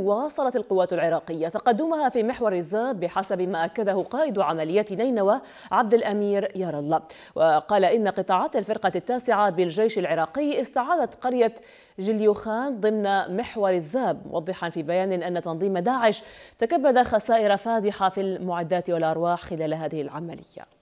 واصلت القوات العراقية تقدمها في محور الزاب بحسب ما أكده قائد عمليات نينوى عبد الأمير يار الله وقال إن قطاعات الفرقة التاسعة بالجيش العراقي استعادت قرية جليوخان ضمن محور الزاب موضحا في بيان أن تنظيم داعش تكبد خسائر فادحة في المعدات والأرواح خلال هذه العملية